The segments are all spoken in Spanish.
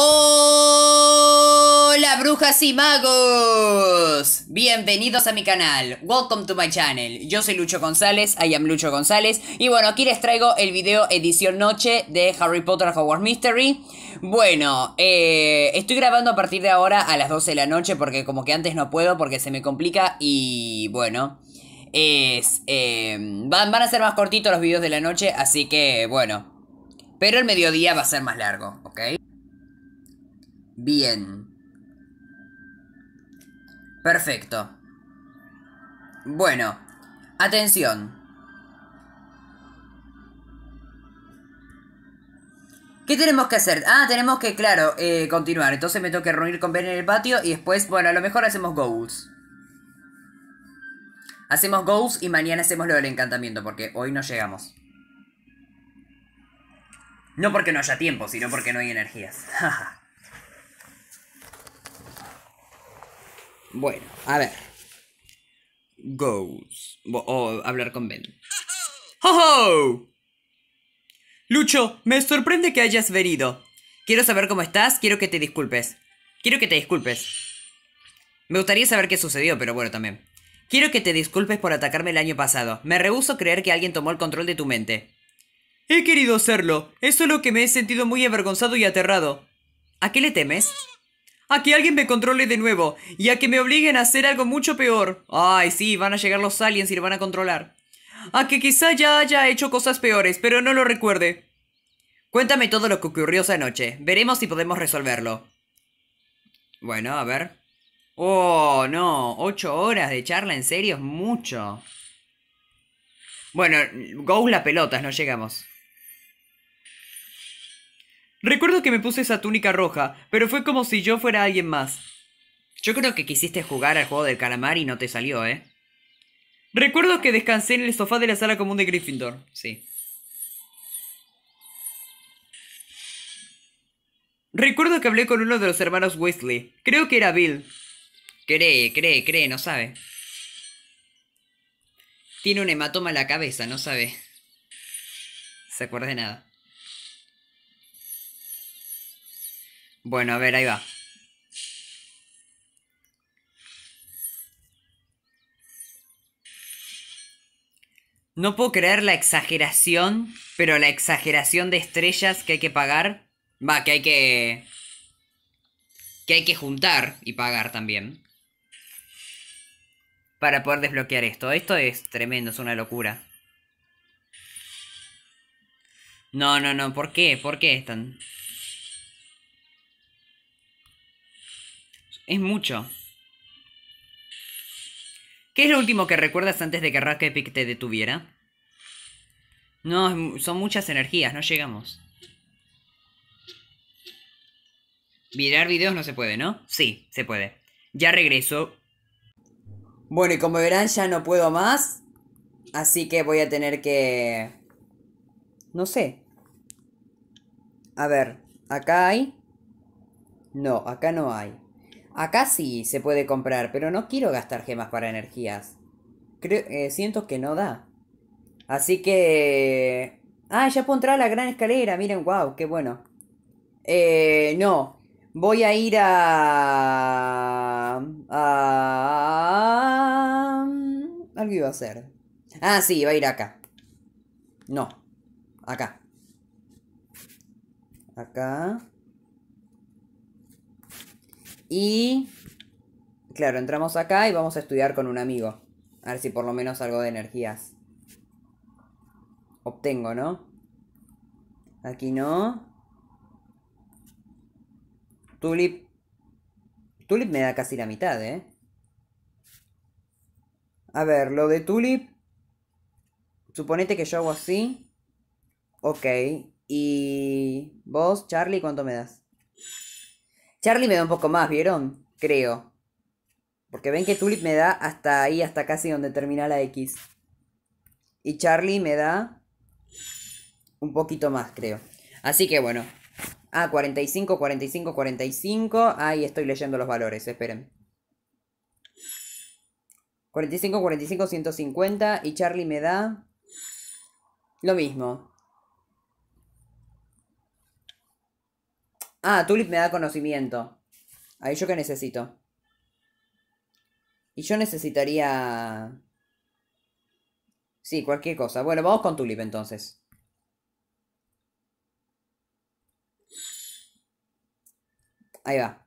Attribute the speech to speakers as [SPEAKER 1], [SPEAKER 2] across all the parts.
[SPEAKER 1] Hola brujas y magos. Bienvenidos a mi canal. Welcome to my channel. Yo soy Lucho González, I am Lucho González y bueno, aquí les traigo el video edición noche de Harry Potter Hogwarts Mystery. Bueno, eh, estoy grabando a partir de ahora a las 12 de la noche porque como que antes no puedo porque se me complica y bueno, es em, van, van a ser más cortitos los videos de la noche, así que bueno, pero el mediodía va a ser más largo, ¿ok? Bien. Perfecto. Bueno, atención. ¿Qué tenemos que hacer? Ah, tenemos que, claro, eh, continuar. Entonces me tengo reunir con Ben en el patio y después, bueno, a lo mejor hacemos goals. Hacemos goals y mañana hacemos lo del encantamiento porque hoy no llegamos. No porque no haya tiempo, sino porque no hay energías. Bueno, a ver. Goes. O hablar con Ben. ¡Ho, Lucho, me sorprende que hayas venido. Quiero saber cómo estás, quiero que te disculpes. Quiero que te disculpes. Me gustaría saber qué sucedió, pero bueno, también. Quiero que te disculpes por atacarme el año pasado. Me rehúso creer que alguien tomó el control de tu mente. He querido hacerlo. Es solo que me he sentido muy avergonzado y aterrado. ¿A qué le temes? a que alguien me controle de nuevo y a que me obliguen a hacer algo mucho peor. Ay, sí, van a llegar los aliens y lo van a controlar. A que quizá ya haya hecho cosas peores, pero no lo recuerde. Cuéntame todo lo que ocurrió esa noche. Veremos si podemos resolverlo. Bueno, a ver. Oh, no. Ocho horas de charla, en serio, es mucho. Bueno, go las pelotas, no llegamos. Recuerdo que me puse esa túnica roja, pero fue como si yo fuera alguien más. Yo creo que quisiste jugar al juego del calamar y no te salió, ¿eh? Recuerdo que descansé en el sofá de la sala común de Gryffindor, sí. Recuerdo que hablé con uno de los hermanos Wesley. Creo que era Bill. Cree, cree, cree, no sabe. Tiene un hematoma en la cabeza, no sabe. ¿Se acuerda de nada? Bueno, a ver, ahí va. No puedo creer la exageración, pero la exageración de estrellas que hay que pagar. Va, que hay que... Que hay que juntar y pagar también. Para poder desbloquear esto. Esto es tremendo, es una locura. No, no, no, ¿por qué? ¿Por qué están...? Es mucho. ¿Qué es lo último que recuerdas antes de que Rack te detuviera? No, son muchas energías, no llegamos. Mirar videos no se puede, ¿no? Sí, se puede. Ya regreso. Bueno, y como verán, ya no puedo más. Así que voy a tener que... No sé. A ver, acá hay... No, acá no hay. Acá sí se puede comprar, pero no quiero gastar gemas para energías. Eh, siento que no da. Así que... Ah, ya puedo entrar a la gran escalera. Miren, wow, qué bueno. Eh, no. Voy a ir a... a... Algo iba a hacer. Ah, sí, va a ir acá. No. Acá. Acá. Y, claro, entramos acá y vamos a estudiar con un amigo. A ver si por lo menos algo de energías. Obtengo, ¿no? Aquí no. Tulip. Tulip me da casi la mitad, ¿eh? A ver, lo de Tulip. Suponete que yo hago así. Ok. Y vos, Charlie, ¿cuánto me das? Charlie me da un poco más, ¿vieron? Creo. Porque ven que Tulip me da hasta ahí, hasta casi donde termina la X. Y Charlie me da un poquito más, creo. Así que bueno. Ah, 45, 45, 45. Ahí estoy leyendo los valores, esperen. 45, 45, 150. Y Charlie me da lo mismo. Ah, Tulip me da conocimiento. Ahí yo que necesito. Y yo necesitaría... Sí, cualquier cosa. Bueno, vamos con Tulip entonces. Ahí va.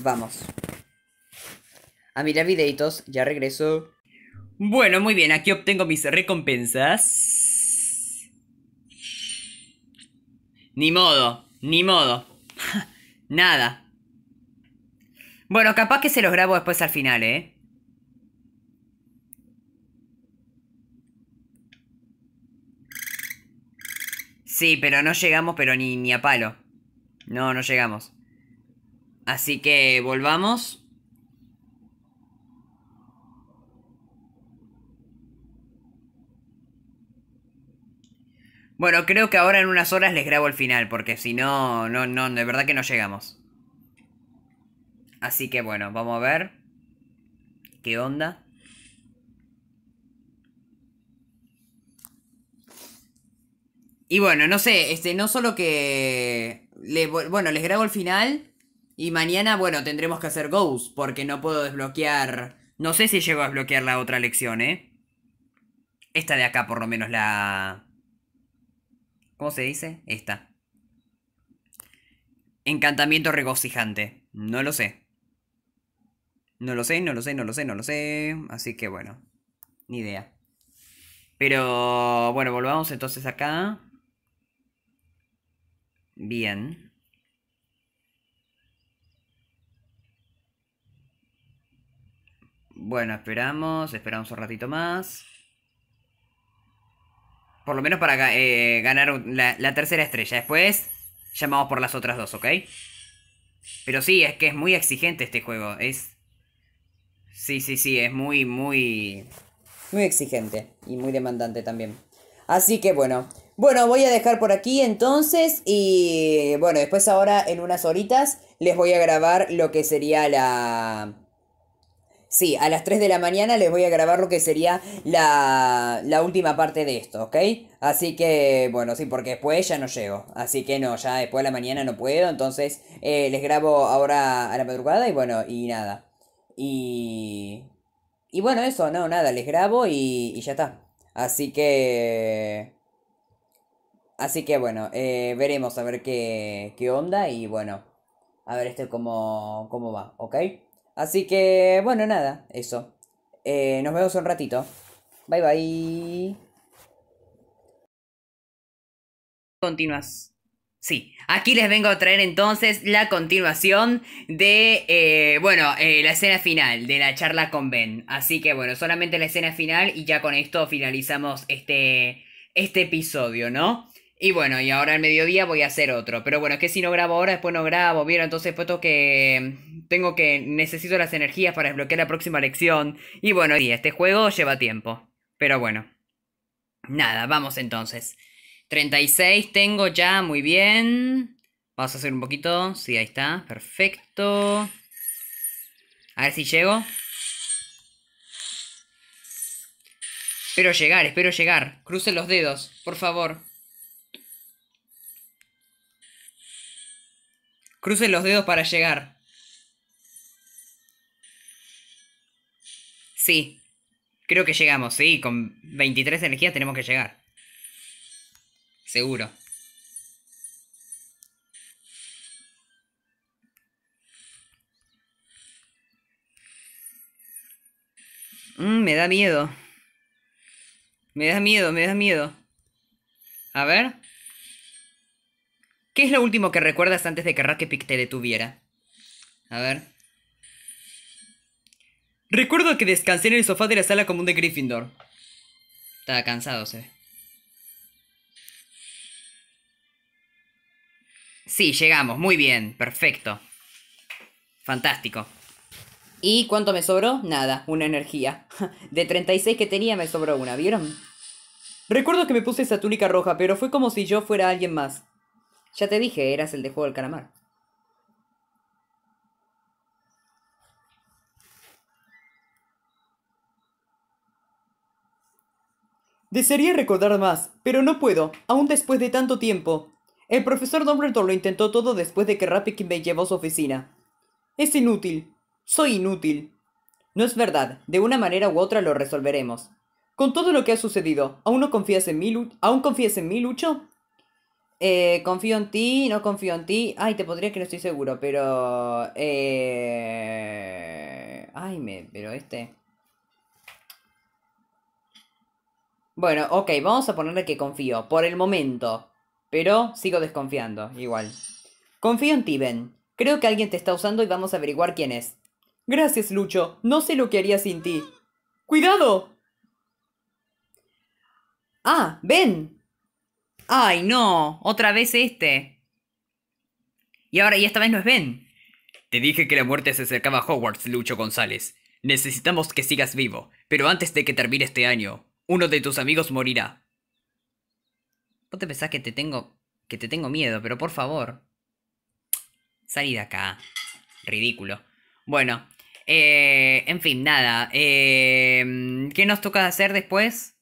[SPEAKER 1] Vamos. A mirar videitos, ya regreso. Bueno, muy bien, aquí obtengo mis recompensas. Ni modo, ni modo. Nada. Bueno, capaz que se los grabo después al final, ¿eh? Sí, pero no llegamos, pero ni, ni a palo. No, no llegamos. Así que volvamos. Bueno, creo que ahora en unas horas les grabo el final, porque si no, no, no, de verdad que no llegamos. Así que bueno, vamos a ver. ¿Qué onda? Y bueno, no sé, este, no solo que. Le, bueno, les grabo el final. Y mañana, bueno, tendremos que hacer Ghost. porque no puedo desbloquear. No sé si llego a desbloquear la otra lección, ¿eh? Esta de acá, por lo menos, la. ¿Cómo se dice? Esta. Encantamiento regocijante. No lo sé. No lo sé, no lo sé, no lo sé, no lo sé. Así que bueno. Ni idea. Pero bueno, volvamos entonces acá. Bien. Bueno, esperamos, esperamos un ratito más. Por lo menos para eh, ganar la, la, tercera estrella. Después llamamos por las otras dos, ¿ok? Pero sí, es que es muy exigente este juego. Es. Sí, sí, sí, es muy, muy. Muy exigente y muy demandante también. Así que bueno. Bueno, voy a dejar por aquí entonces. Y bueno, después ahora en unas horitas les voy a grabar lo que sería la Sí, a las 3 de la mañana les voy a grabar lo que sería la, última parte de esto, ¿ok? Así que, bueno, sí, porque después ya no llego. Así que no, ya después de la mañana no puedo. Entonces eh, les grabo ahora a la madrugada y bueno, y nada. Y... Y bueno, eso, no, nada, les grabo y, y ya está. Así que... Así que bueno, eh, veremos a ver qué, qué onda y bueno, a ver esto cómo, cómo va, ¿ok? Así que, bueno, nada, eso. Eh, nos vemos un ratito. Bye bye. Continuas. Sí, aquí les vengo a traer entonces la continuación de, eh, bueno, eh, la escena final de la charla con Ben. Así que bueno, solamente la escena final y ya con esto finalizamos este, este episodio, ¿no? Y bueno, y ahora al mediodía voy a hacer otro. Pero bueno, es que si no grabo ahora, después no grabo, ¿vieron? Entonces, puesto que tengo que, necesito las energías para desbloquear la próxima lección. Y bueno, y este juego lleva tiempo. Pero bueno. Nada, vamos entonces. 36 tengo ya, muy bien. Vamos a hacer un poquito. Sí, ahí está. Perfecto. A ver si llego. Espero llegar, espero llegar. Crucen los dedos, por favor. Cruce los dedos para llegar. Sí, creo que llegamos, sí, con 23 energías tenemos que llegar. Seguro. Mm, me da miedo. Me da miedo, me da miedo. A ver. ¿Qué es lo último que recuerdas antes de que Rakepik te detuviera? A ver. Recuerdo que descansé en el sofá de la sala común de Gryffindor. Estaba cansado, se ve. Sí, llegamos. Muy bien. Perfecto. Fantástico. ¿Y cuánto me sobró? Nada, una energía. De 36 que tenía me sobró una, ¿vieron? Recuerdo que me puse esa túnica roja, pero fue como si yo fuera alguien más. Ya te dije, eras el de juego del calamar. Desearía recordar más, pero no puedo, aún después de tanto tiempo. El profesor Dumbledore lo intentó todo después de que Rappi me llevó a su oficina. Es inútil. Soy inútil. No es verdad, de una manera u otra lo resolveremos. Con todo lo que ha sucedido, ¿aún no confías en mí, ¿Aún confías en mí, Lucho? eh, confío en ti, no confío en ti. Ay, te podría que no estoy seguro, pero. Eh... Ay, me, pero este. Bueno, ok, vamos a ponerle que confío, por el momento. Pero sigo desconfiando, igual. Confío en ti, Ben. Creo que alguien te está usando y vamos a averiguar quién es. Gracias, Lucho. No sé lo que haría sin ti. ¡Cuidado! Ah, Ben, ¡Ay, no! Otra vez este. Y ahora, y esta vez no es Ben. Te dije que la muerte se acercaba a Hogwarts, Lucho González. Necesitamos que sigas vivo, pero antes de que termine este año, uno de tus amigos morirá. Vos te pensás que te tengo. que te tengo miedo, pero por favor. Salí de acá. Ridículo. Bueno. Eh, en fin, nada. Eh, ¿Qué nos toca hacer después?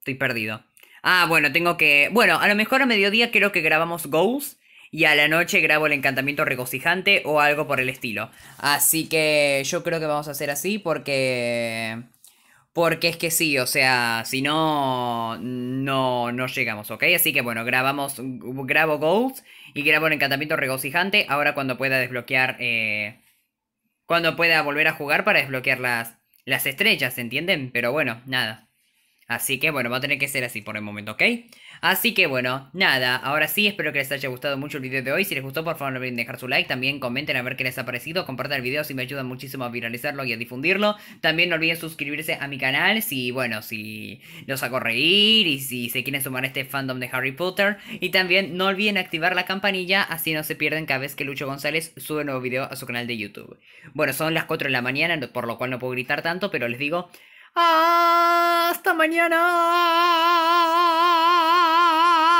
[SPEAKER 1] Estoy perdido. Ah, bueno, tengo que. Bueno, a lo mejor a mediodía creo que grabamos Goals y a la noche grabo el encantamiento regocijante o algo por el estilo. Así que yo creo que vamos a hacer así porque. Porque es que sí, o sea, si no, no, no llegamos, ¿ok? Así que bueno, grabamos, grabo Goals y grabo el encantamiento regocijante. Ahora cuando pueda desbloquear, eh, cuando pueda volver a jugar para desbloquear las, las estrellas, ¿entienden? Pero bueno, nada. Así que bueno, va a tener que ser así por el momento, ¿ok? Así que bueno, nada, ahora sí, espero que les haya gustado mucho el video de hoy. Si les gustó, por favor no olviden dejar su like, también comenten a ver qué les ha parecido, compartan el video si me ayudan muchísimo a viralizarlo y a difundirlo. También no olviden suscribirse a mi canal si, bueno, si los hago reír y si se quieren sumar a este fandom de Harry Potter. Y también no olviden activar la campanilla, así no se pierden cada vez que Lucho González sube un nuevo video a su canal de YouTube. Bueno, son las 4 de la mañana, por lo cual no puedo gritar tanto, pero les digo... Hasta mañana.